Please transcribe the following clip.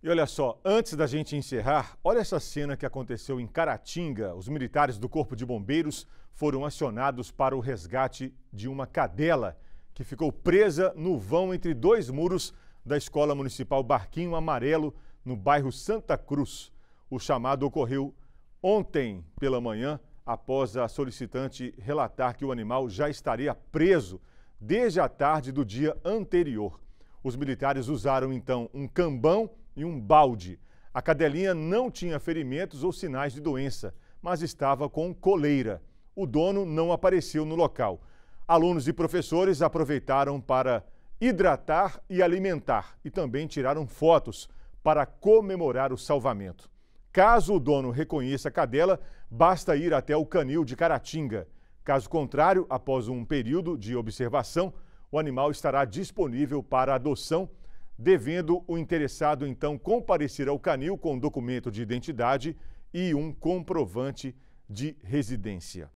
E olha só, antes da gente encerrar, olha essa cena que aconteceu em Caratinga. Os militares do Corpo de Bombeiros foram acionados para o resgate de uma cadela que ficou presa no vão entre dois muros da Escola Municipal Barquinho Amarelo, no bairro Santa Cruz. O chamado ocorreu ontem pela manhã, após a solicitante relatar que o animal já estaria preso desde a tarde do dia anterior. Os militares usaram então um cambão em um balde. A cadelinha não tinha ferimentos ou sinais de doença, mas estava com coleira. O dono não apareceu no local. Alunos e professores aproveitaram para hidratar e alimentar e também tiraram fotos para comemorar o salvamento. Caso o dono reconheça a cadela, basta ir até o canil de Caratinga. Caso contrário, após um período de observação, o animal estará disponível para adoção devendo o interessado então comparecer ao canil com documento de identidade e um comprovante de residência.